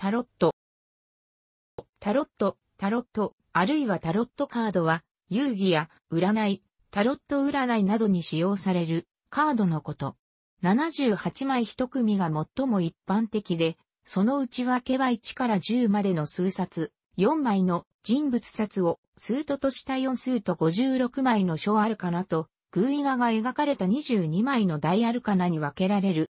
タロット。タロット、タロット、あるいはタロットカードは、遊戯や占い、タロット占いなどに使用されるカードのこと。78枚1組が最も一般的で、その内訳は1から10までの数冊、4枚の人物冊を数ととした4数と56枚の小アルカナと、偶意画が描かれた22枚の大アルカナに分けられる。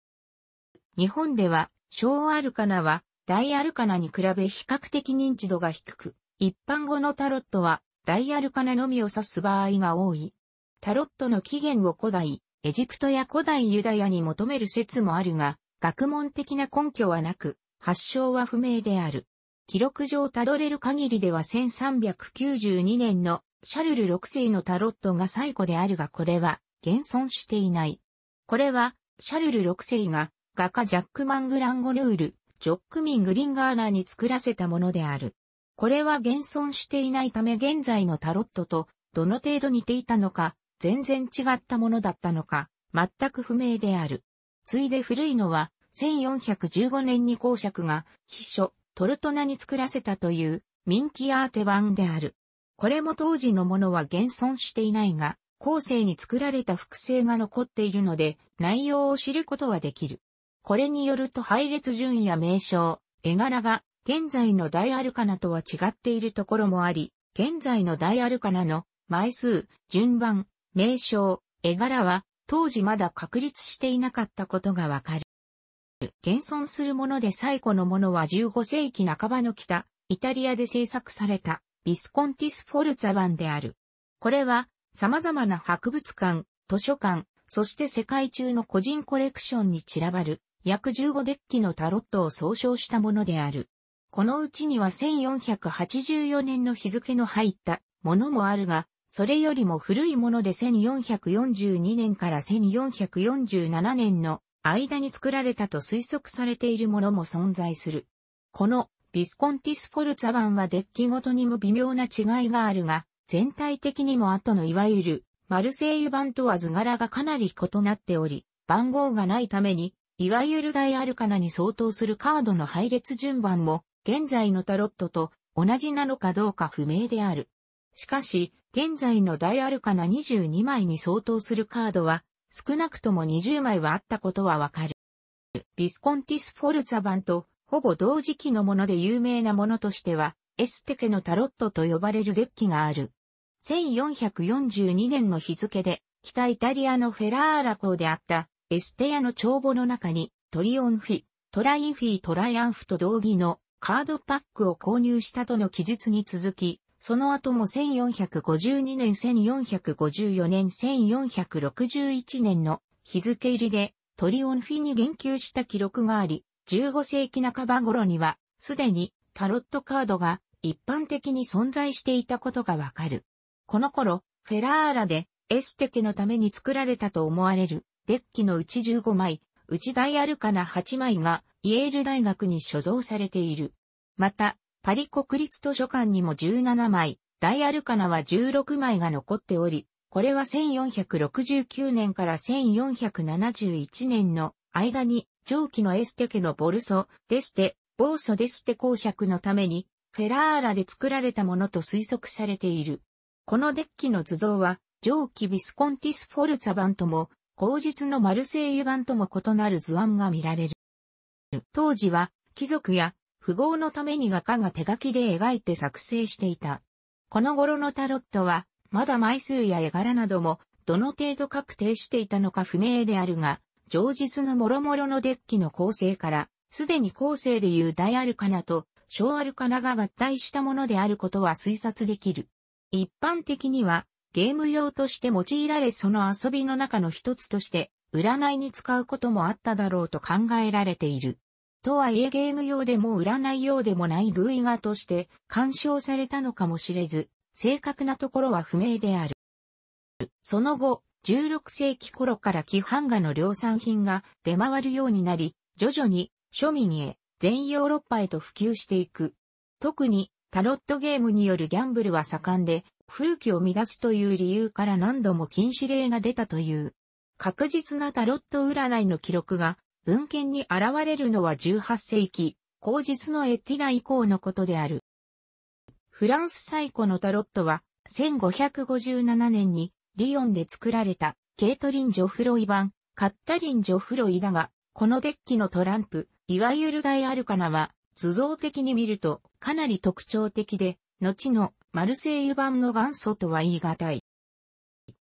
日本では、小アルカナは大アルカナに比べ比較的認知度が低く、一般語のタロットは大アルカナのみを指す場合が多い。タロットの起源を古代、エジプトや古代ユダヤに求める説もあるが、学問的な根拠はなく、発祥は不明である。記録上たどれる限りでは1392年のシャルル6世のタロットが最古であるがこれは現存していない。これはシャルル6世が画家ジャック・マングランゴルール、ジョックミン・グリンガーーに作らせたものである。これは現存していないため現在のタロットとどの程度似ていたのか、全然違ったものだったのか、全く不明である。ついで古いのは、1415年に公爵が、秘書、トルトナに作らせたという、ミンキアーテ版である。これも当時のものは現存していないが、後世に作られた複製が残っているので、内容を知ることはできる。これによると配列順や名称、絵柄が現在の大アルカナとは違っているところもあり、現在の大アルカナの枚数、順番、名称、絵柄は当時まだ確立していなかったことがわかる。現存するもので最古のものは15世紀半ばの北、イタリアで制作されたビスコンティス・フォルツァ版である。これは様々な博物館、図書館、そして世界中の個人コレクションに散らばる約15デッキのタロットを総称したものである。このうちには1484年の日付の入ったものもあるが、それよりも古いもので1442年から1447年の間に作られたと推測されているものも存在する。このビスコンティス・フォルツァ版はデッキごとにも微妙な違いがあるが、全体的にも後のいわゆるマルセイユ版とは図柄がかなり異なっており、番号がないためにいわゆる大アルカナに相当するカードの配列順番も、現在のタロットと同じなのかどうか不明である。しかし、現在の大アルカナ22枚に相当するカードは、少なくとも20枚はあったことはわかる。ビスコンティス・フォルツァ版と、ほぼ同時期のもので有名なものとしては、エステケのタロットと呼ばれるデッキがある。1442年の日付で、北イタリアのフェラーラ港であったエステアの帳簿の中に、トリオンフィ、トラインフィトライアンフと同義のカードパックを購入したとの記述に続き、その後も1452年、1454年、1461年の日付入りでトリオンフィに言及した記録があり、15世紀半ば頃には、すでにタロットカードが一般的に存在していたことがわかる。この頃、フェラーラでエステ家のために作られたと思われるデッキのうち15枚、うちダイアルカナ8枚がイェール大学に所蔵されている。また、パリ国立図書館にも17枚、ダイアルカナは16枚が残っており、これは1469年から1471年の間に上記のエステ家のボルソ、デステ、ボーソデステ公爵のために、フェラーラで作られたものと推測されている。このデッキの図像は、上記ビスコンティス・フォルツァ版とも後述のマルセイユ版とも異なる図案が見られる。当時は、貴族や富豪のために画家が手書きで描いて作成していた。この頃のタロットは、まだ枚数や絵柄なども、どの程度確定していたのか不明であるが、上述の諸々のデッキの構成から、すでに後世でいう大アルカナと小アルカナが合体したものであることは推察できる。一般的には、ゲーム用として用いられその遊びの中の一つとして、占いに使うこともあっただろうと考えられている。とはいえゲーム用でも占い用でもない偶意画として干渉されたのかもしれず、正確なところは不明である。その後、16世紀頃から規範画の量産品が出回るようになり、徐々に庶民へ、全ヨーロッパへと普及していく。特にタロットゲームによるギャンブルは盛んで、風紀を乱すという理由から何度も禁止令が出たという。確実なタロット占いの記録が文献に現れるのは18世紀、後日のエティナ以降のことである。フランス最古のタロットは1557年にリヨンで作られたケートリン・ジョフロイ版カッタリン・ジョフロイだが、このデッキのトランプ、いわゆる大アルカナは図像的に見るとかなり特徴的で後のマルセイユ版の元祖とは言い難い。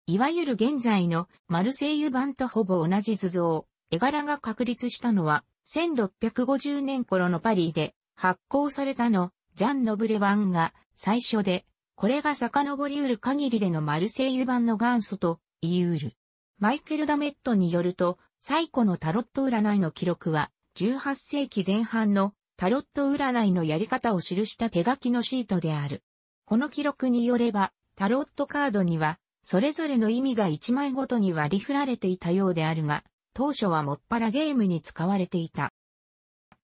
いわゆる現在のマルセイユ版とほぼ同じ図像、絵柄が確立したのは1650年頃のパリで発行されたのジャン・ノブレ版が最初で、これが遡り得る限りでのマルセイユ版の元祖と言い得る。マイケル・ダメットによると、最古のタロット占いの記録は18世紀前半のタロット占いのやり方を記した手書きのシートである。この記録によれば、タロットカードには、それぞれの意味が1枚ごとに割り振られていたようであるが、当初はもっぱらゲームに使われていた。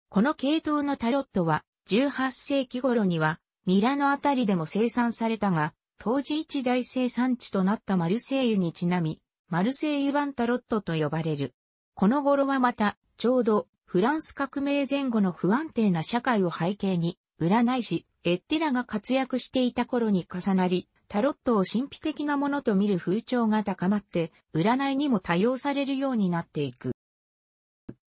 この系統のタロットは、18世紀頃には、ミラノあたりでも生産されたが、当時一大生産地となったマルセイユにちなみ、マルセイユ版タロットと呼ばれる。この頃はまた、ちょうど、フランス革命前後の不安定な社会を背景に、占い師、エッティラが活躍していた頃に重なり、タロットを神秘的なものと見る風潮が高まって、占いにも多用されるようになっていく。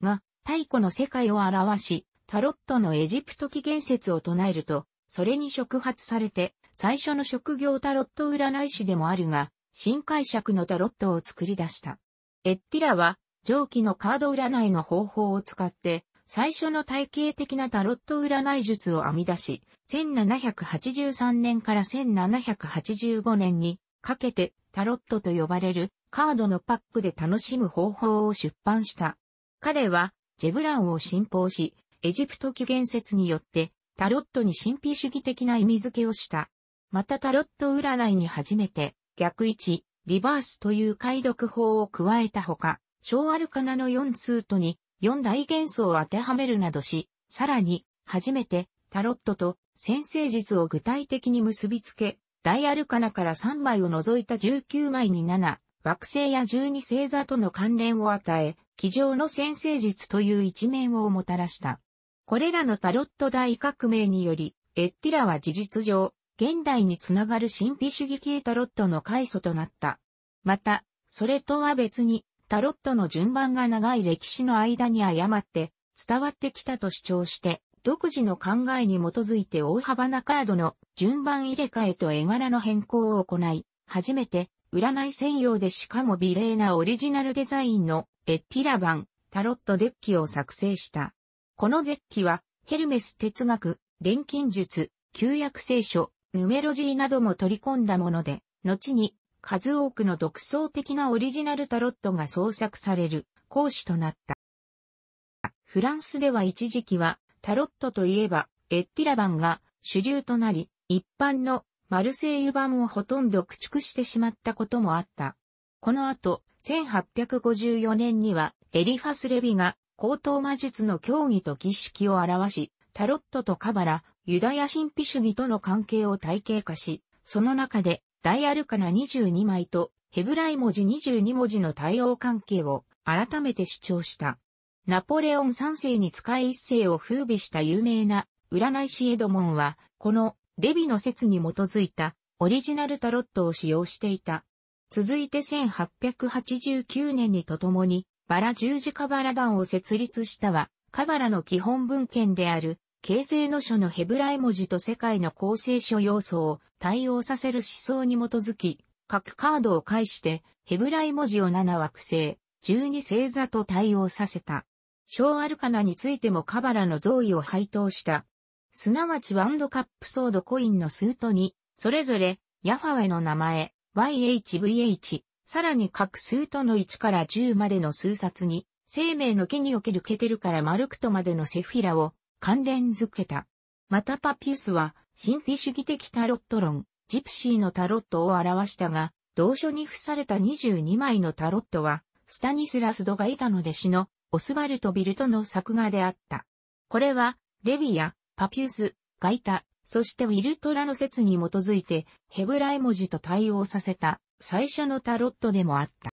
が、太古の世界を表し、タロットのエジプト起源説を唱えると、それに触発されて、最初の職業タロット占い師でもあるが、新解釈のタロットを作り出した。エッティラは、上記のカード占いの方法を使って、最初の体系的なタロット占い術を編み出し、1783年から1785年にかけてタロットと呼ばれるカードのパックで楽しむ方法を出版した。彼はジェブランを信奉し、エジプト起源説によってタロットに神秘主義的な意味付けをした。またタロット占いに初めて逆位置、リバースという解読法を加えたほか、小アルカナの4ツートに4大元素を当てはめるなどし、さらに、初めてタロットと先生術を具体的に結びつけ、大アルカナから3枚を除いた19枚に7、惑星や12星座との関連を与え、机上の先生術という一面をもたらした。これらのタロット大革命により、エッティラは事実上、現代につながる神秘主義系タロットの開祖となった。また、それとは別に、タロットの順番が長い歴史の間に誤って伝わってきたと主張して、独自の考えに基づいて大幅なカードの順番入れ替えと絵柄の変更を行い、初めて占い専用でしかも美麗なオリジナルデザインのエッティラ版タロットデッキを作成した。このデッキはヘルメス哲学、錬金術、旧約聖書、ヌメロジーなども取り込んだもので、後に数多くの独創的なオリジナルタロットが創作される講師となった。フランスでは一時期はタロットといえばエッティラ版が主流となり、一般のマルセイユ版をほとんど駆逐してしまったこともあった。この後、1854年にはエリファス・レビが高等魔術の教義と儀式を表し、タロットとカバラ、ユダヤ神秘主義との関係を体系化し、その中で大アルカナ22枚とヘブライ文字22文字の対応関係を改めて主張した。ナポレオン3世に使い一世を風靡した有名な占い師エドモンは、このデビの説に基づいたオリジナルタロットを使用していた。続いて1889年にとともに、バラ十字カバラ団を設立したは、カバラの基本文献である、形成の書のヘブライ文字と世界の構成書要素を対応させる思想に基づき、各カードを介してヘブライ文字を7惑星、12星座と対応させた。小アルカナについてもカバラの増意を配当した。すなわちワンドカップソードコインのスートに、それぞれ、ヤファウェの名前、YHVH、さらに各スートの1から10までの数冊に、生命の木におけるケテルからマルクトまでのセフィラを、関連づけた。またパピウスは、神秘主義的タロット論、ジプシーのタロットを表したが、同書に付された22枚のタロットは、スタニスラス・ドガイタの弟子のオスバルト・ビルトの作画であった。これは、レビア、パピウス、ガイタ、そしてウィルトラの説に基づいて、ヘブライ文字と対応させた、最初のタロットでもあった。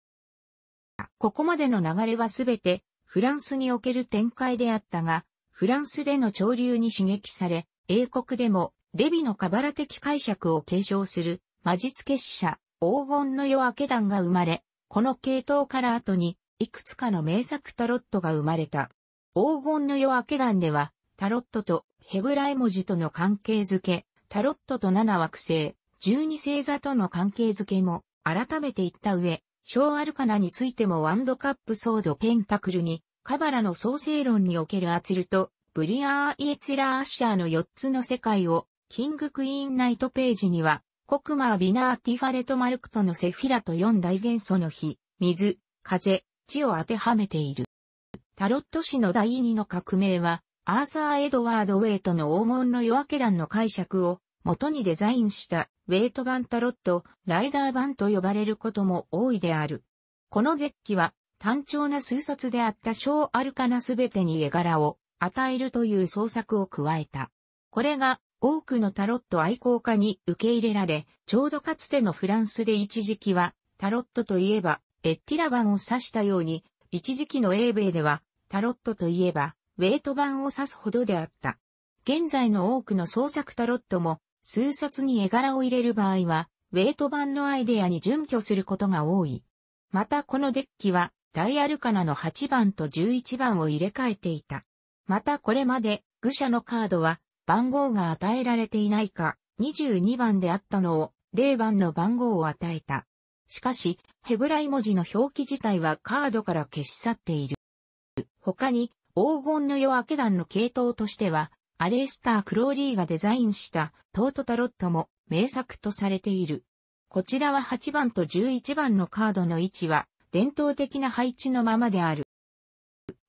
ここまでの流れはすべて、フランスにおける展開であったが、フランスでの潮流に刺激され、英国でもレビのカバラ的解釈を継承する魔術結社、黄金の夜明け団が生まれ、この系統から後に、いくつかの名作タロットが生まれた。黄金の夜明け団では、タロットとヘブライ文字との関係づけ、タロットと7惑星、12星座との関係づけも改めて言った上、小アルカナについてもワンドカップソードペンタクルにカバラの創生論におけるアツルと、ブリアー・イエツラー・アッシャーの4つの世界を、キング・クイーン・ナイト・ページには、コクマー・ビナー・ティファレト・マルクトのセフィラと4大元素の火、水、風、地を当てはめている。タロット氏の第2の革命は、アーサー・エドワード・ウェイトの黄門の夜明け団の解釈を元にデザインしたウェイト版タロット、ライダー版と呼ばれることも多いである。このデッキは単調な数冊であった小アルカナすべてに絵柄を与えるという創作を加えた。これが多くのタロット愛好家に受け入れられ、ちょうどかつてのフランスで一時期はタロットといえばエッティラ版を指したように、一時期の英米ではタロットといえばウェイト版を指すほどであった。現在の多くの創作タロットも数冊に絵柄を入れる場合は、ウェイト版のアイデアに準拠することが多い。またこのデッキはダイアルカナの8番と11番を入れ替えていた。またこれまで、愚者のカードは、番号が与えられていないか、22番であったのを、0番の番号を与えた。しかし、ヘブライ文字の表記自体はカードから消し去っている。他に、黄金の夜明け団の系統としては、アレスター・クローリーがデザインしたトートタロットも名作とされている。こちらは8番と11番のカードの位置は伝統的な配置のままである。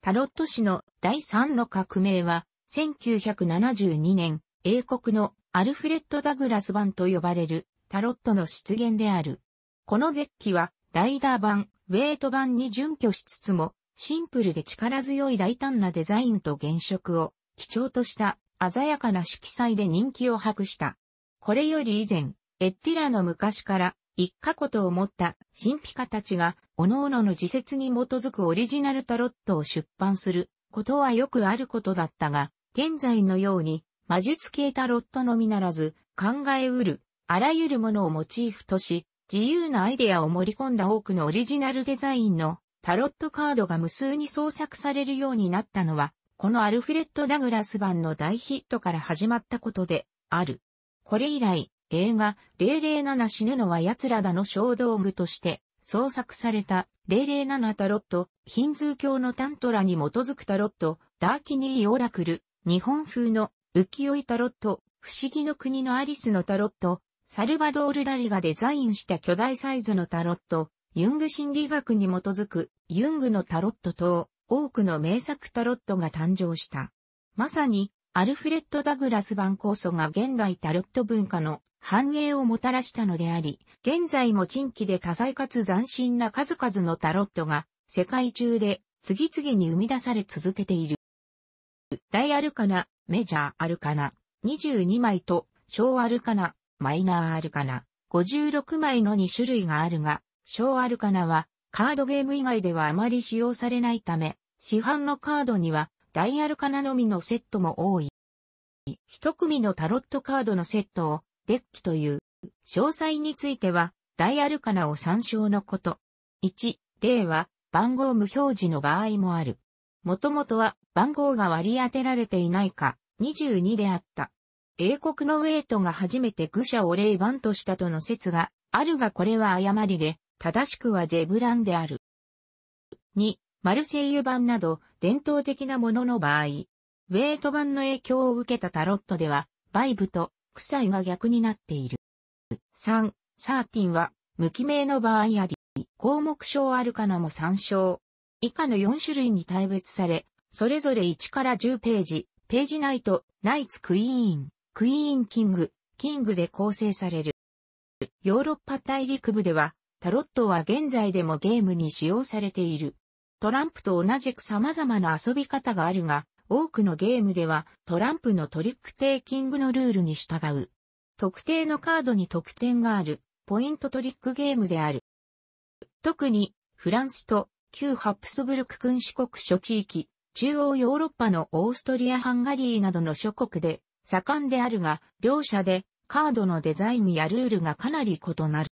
タロット氏の第3の革命は、1972年、英国のアルフレッド・ダグラス版と呼ばれるタロットの出現である。このデッキは、ライダー版、ウェイト版に準拠しつつも、シンプルで力強い大胆なデザインと原色を基調とした鮮やかな色彩で人気を博した。これより以前、エッティラの昔から一過去と思った神秘家たちが、各々の自説に基づくオリジナルタロットを出版することはよくあることだったが、現在のように魔術系タロットのみならず、考えうる、あらゆるものをモチーフとし、自由なアイデアを盛り込んだ多くのオリジナルデザインのタロットカードが無数に創作されるようになったのは、このアルフレッド・ダグラス版の大ヒットから始まったことである。これ以来、映画007死ぬのは奴らだの小道具として創作された007タロット、ヒンズー教のタントラに基づくタロット、ダーキニーオラクル、日本風の浮世絵タロット、不思議の国のアリスのタロット、サルバドール・ダリがデザインした巨大サイズのタロット、ユング心理学に基づくユングのタロット等、多くの名作タロットが誕生した。まさに、アルフレッド・ダグラス版構想が現代タロット文化の繁栄をもたらしたのであり、現在も珍奇で多彩かつ斬新な数々のタロットが世界中で次々に生み出され続けている。大アルカナ、メジャーアルカナ、22枚と小アルカナ、マイナーアルカナ、56枚の2種類があるが、小アルカナはカードゲーム以外ではあまり使用されないため、市販のカードには大アルカナのみのセットも多い。一組のタロットカードのセットをデッキという。詳細については、ダイアルカナを参照のこと。1、例は、番号無表示の場合もある。もともとは、番号が割り当てられていないか、22であった。英国のウェイトが初めて愚者を例番としたとの説が、あるがこれは誤りで、正しくはジェブランである。2、マルセイユ版など、伝統的なものの場合、ウェイト版の影響を受けたタロットでは、バイブと臭いが逆になっている。3、13は、無記名の場合あり、項目賞あるかなも参照。以下の4種類に対別され、それぞれ1から10ページ、ページナイト、ナイツクイーン、クイーンキング、キングで構成される。ヨーロッパ大陸部では、タロットは現在でもゲームに使用されている。トランプと同じく様々な遊び方があるが、多くのゲームではトランプのトリックテイキングのルールに従う。特定のカードに得点がある、ポイントトリックゲームである。特に、フランスと旧ハプスブルク君主国諸地域、中央ヨーロッパのオーストリア・ハンガリーなどの諸国で盛んであるが、両者でカードのデザインやルールがかなり異なる。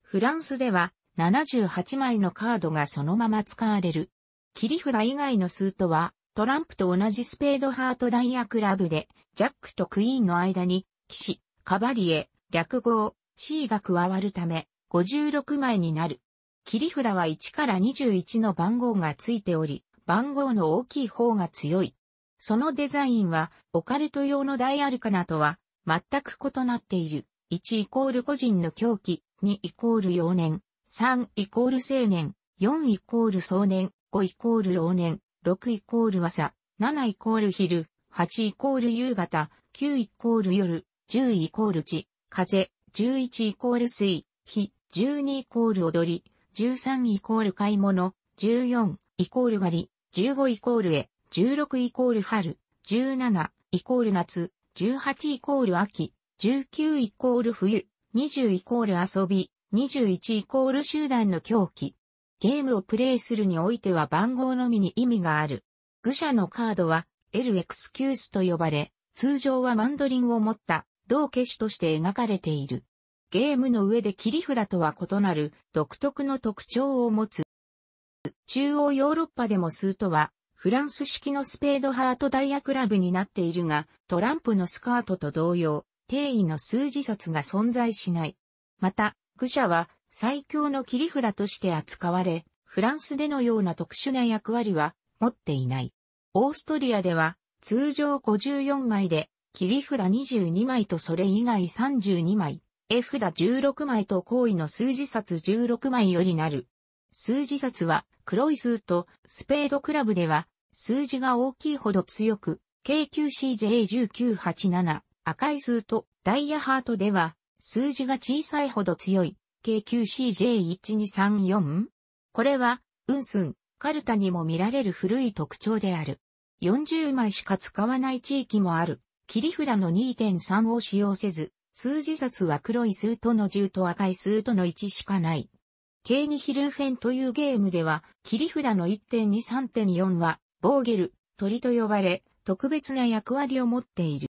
フランスでは78枚のカードがそのまま使われる。切り札以外の数とはトランプと同じスペードハートダイヤクラブで、ジャックとクイーンの間に、騎士、カバリエ、略号、C が加わるため、56枚になる。切り札は1から21の番号がついており、番号の大きい方が強い。そのデザインは、オカルト用のダイアルカナとは、全く異なっている。1イコール個人の狂気、2イコール幼年、3イコール青年、4イコール壮年、5イコール老年、6イコール朝、7イコール昼、8イコール夕方、9イコール夜、10イコール地、風、11イコール水、火、12イコール踊り、13イコール買い物、14イコール狩り、15イコールへ、16イコール春、17イコール夏、18イコール秋、19イコール冬、20イコール遊び、21イコール集団の狂気。ゲームをプレイするにおいては番号のみに意味がある。愚者のカードは、エルエクスキュースと呼ばれ、通常はマンドリンを持った、同化手として描かれている。ゲームの上で切り札とは異なる、独特の特徴を持つ。中央ヨーロッパでも数とは、フランス式のスペードハートダイヤクラブになっているが、トランプのスカートと同様、定位の数字札が存在しない。また、愚者は、最強の切り札として扱われ、フランスでのような特殊な役割は持っていない。オーストリアでは通常54枚で切り札22枚とそれ以外32枚、絵札16枚と行為の数字札16枚よりなる。数字札は黒い数とスペードクラブでは数字が大きいほど強く、KQCJ1987 赤い数とダイヤハートでは数字が小さいほど強い k q c j 1 2 3 4これは、スン、カルタにも見られる古い特徴である。40枚しか使わない地域もある。切り札の2.3を使用せず、数字札は黒い数との10と赤い数との1しかない。K2 ヒルフェンというゲームでは、切り札の1.23.4は、ボーゲル、鳥と呼ばれ、特別な役割を持っている。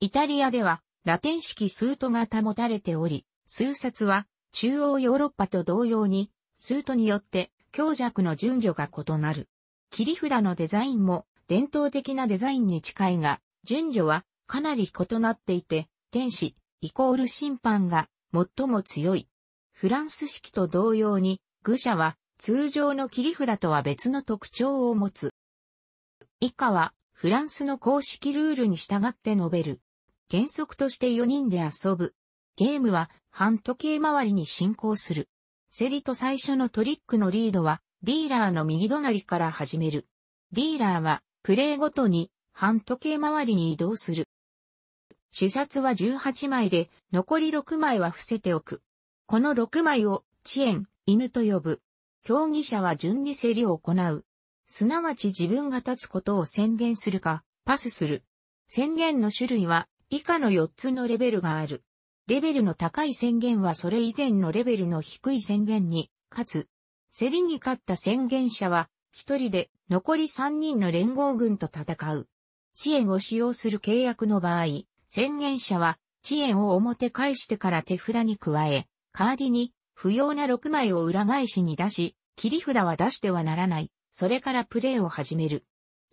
イタリアでは、ラテン式スートが保たれており、数冊は中央ヨーロッパと同様に、スートによって強弱の順序が異なる。切り札のデザインも伝統的なデザインに近いが、順序はかなり異なっていて、天使、イコール審判が最も強い。フランス式と同様に、愚者は通常の切り札とは別の特徴を持つ。以下はフランスの公式ルールに従って述べる。原則として4人で遊ぶ。ゲームは半時計回りに進行する。競りと最初のトリックのリードは、ディーラーの右隣から始める。ディーラーは、プレイごとに、半時計回りに移動する。主札は18枚で、残り6枚は伏せておく。この6枚を、遅延、犬と呼ぶ。競技者は順に競りを行う。すなわち自分が立つことを宣言するか、パスする。宣言の種類は、以下の4つのレベルがある。レベルの高い宣言はそれ以前のレベルの低い宣言に、かつ、競りに勝った宣言者は、一人で残り三人の連合軍と戦う。支援を使用する契約の場合、宣言者は、支援を表返してから手札に加え、代わりに、不要な6枚を裏返しに出し、切り札は出してはならない。それからプレイを始める。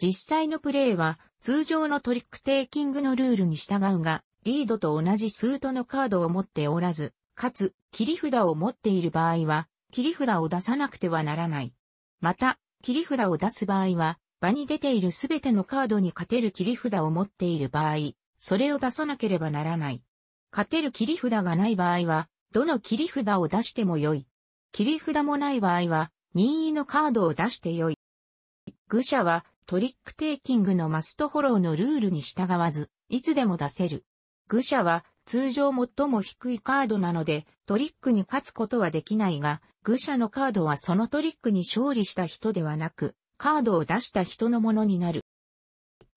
実際のプレイは、通常のトリックテイキングのルールに従うが、リードと同じスートのカードを持っておらず、かつ、切り札を持っている場合は、切り札を出さなくてはならない。また、切り札を出す場合は、場に出ているすべてのカードに勝てる切り札を持っている場合、それを出さなければならない。勝てる切り札がない場合は、どの切り札を出してもよい。切り札もない場合は、任意のカードを出してよい。愚者はトリックテイキングのマストフォローのルールに従わず、いつでも出せる。愚者は通常最も低いカードなのでトリックに勝つことはできないが、愚者のカードはそのトリックに勝利した人ではなく、カードを出した人のものになる。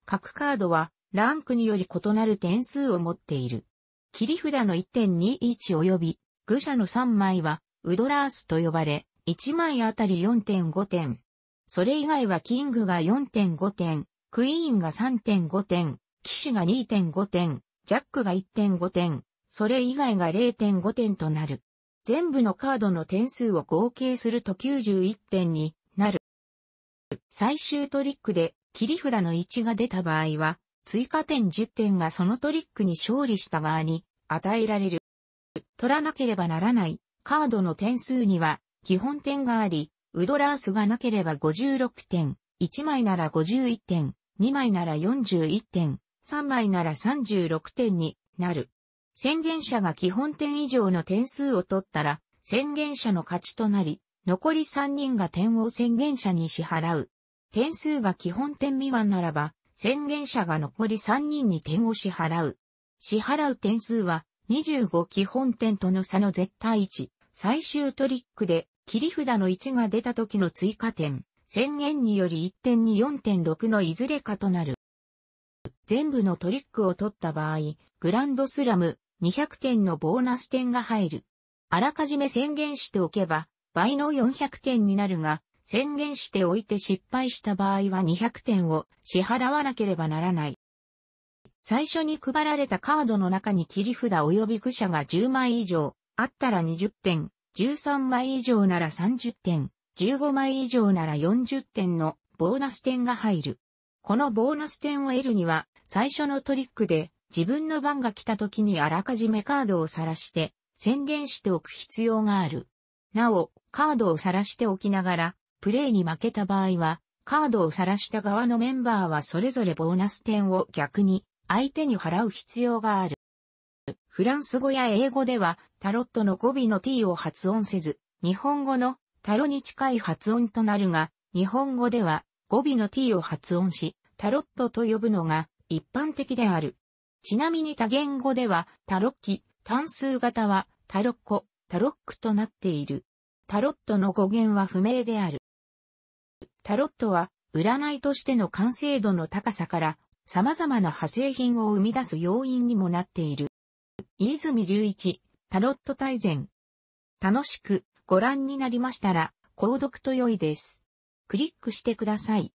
各カードはランクにより異なる点数を持っている。切り札の1.21及び愚者の3枚はウドラースと呼ばれ、1枚あたり4.5点。それ以外はキングが4.5点、クイーンが3.5点、騎士が2.5点、ジャックが1.5点、それ以外が0.5点となる。全部のカードの点数を合計すると91点になる。最終トリックで切り札の1が出た場合は、追加点10点がそのトリックに勝利した側に与えられる。取らなければならないカードの点数には基本点があり、ウドラースがなければ56点、1枚なら51点、2枚なら41点、3枚なら36点になる。宣言者が基本点以上の点数を取ったら、宣言者の勝ちとなり、残り3人が点を宣言者に支払う。点数が基本点未満ならば、宣言者が残り3人に点を支払う。支払う点数は25基本点との差の絶対値。最終トリックで切り札の1が出た時の追加点。宣言により1点に4.6のいずれかとなる。全部のトリックを取った場合、グランドスラム200点のボーナス点が入る。あらかじめ宣言しておけば、倍の400点になるが、宣言しておいて失敗した場合は200点を支払わなければならない。最初に配られたカードの中に切り札及び愚者が10枚以上、あったら20点、13枚以上なら30点、15枚以上なら40点のボーナス点が入る。このボーナス点を得るには、最初のトリックで自分の番が来た時にあらかじめカードを晒して宣言しておく必要がある。なお、カードを晒しておきながら、プレイに負けた場合は、カードを晒した側のメンバーはそれぞれボーナス点を逆に相手に払う必要がある。フランス語や英語ではタロットの語尾の t を発音せず、日本語のタロに近い発音となるが、日本語では語尾の t を発音し、タロットと呼ぶのが一般的である。ちなみに多言語では、タロッキ、単数型は、タロッコ、タロックとなっている。タロットの語源は不明である。タロットは、占いとしての完成度の高さから、様々な派生品を生み出す要因にもなっている。飯泉隆一、タロット大全。楽しくご覧になりましたら、購読と良いです。クリックしてください。